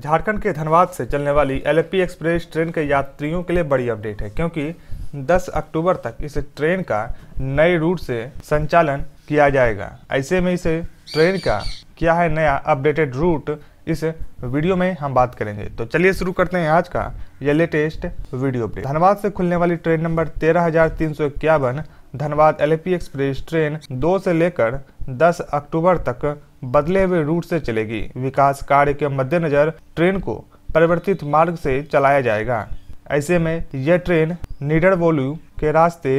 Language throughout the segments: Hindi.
झारखंड के धनबाद से चलने वाली एल एक्सप्रेस ट्रेन के यात्रियों के लिए बड़ी अपडेट है क्योंकि 10 अक्टूबर तक इस ट्रेन का नए रूट से संचालन किया जाएगा ऐसे में इस ट्रेन का क्या है नया अपडेटेड रूट इस वीडियो में हम बात करेंगे तो चलिए शुरू करते हैं आज का यह लेटेस्ट वीडियो अपडेट धनबाद से खुलने वाली ट्रेन नंबर तेरह हजार तीन सौ इक्यावन धनबाद एल एक्सप्रेस ट्रेन दो से लेकर दस अक्टूबर तक बदले हुए रूट से चलेगी विकास कार्य के मद्देनजर ट्रेन को परिवर्तित मार्ग से चलाया जाएगा ऐसे में यह ट्रेन निडरवोलू के रास्ते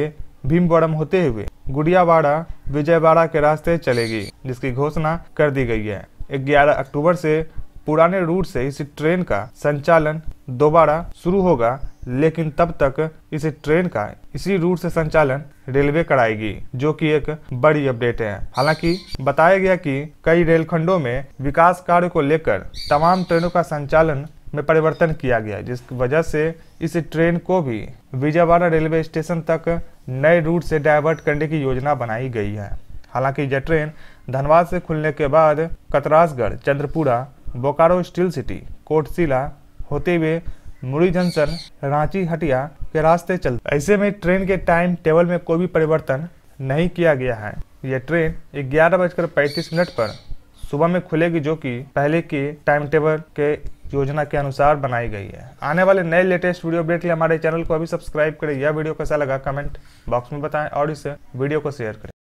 भीमवरम होते हुए गुड़ियावाड़ा विजयवाड़ा के रास्ते चलेगी जिसकी घोषणा कर दी गई है 11 अक्टूबर से पुराने रूट से इस ट्रेन का संचालन दोबारा शुरू होगा लेकिन तब तक इस ट्रेन का इसी रूट से संचालन रेलवे कराएगी जो कि एक बड़ी अपडेट है हालांकि बताया गया कि कई रेलखंडों में विकास कार्य को लेकर तमाम ट्रेनों का संचालन में परिवर्तन किया गया जिसकी वजह से इस ट्रेन को भी विजयवाड़ा रेलवे स्टेशन तक नए रूट से डाइवर्ट करने की योजना बनाई गई है हालांकि यह ट्रेन धनबाद से खुलने के बाद कतरासगढ़ चंद्रपुरा बोकारो स्टील सिटी कोटशिला होते हुए मुड़ी जंक्शन रांची हटिया के रास्ते चल ऐसे में ट्रेन के टाइम टेबल में कोई भी परिवर्तन नहीं किया गया है यह ट्रेन ग्यारह बजकर पैंतीस मिनट पर सुबह में खुलेगी जो कि पहले के टाइम टेबल के योजना के अनुसार बनाई गई है आने वाले नए लेटेस्ट वीडियो अपडेट के लिए हमारे चैनल को अभी सब्सक्राइब करें यह वीडियो कैसा लगा कमेंट बॉक्स में बताएं और इस वीडियो को शेयर करें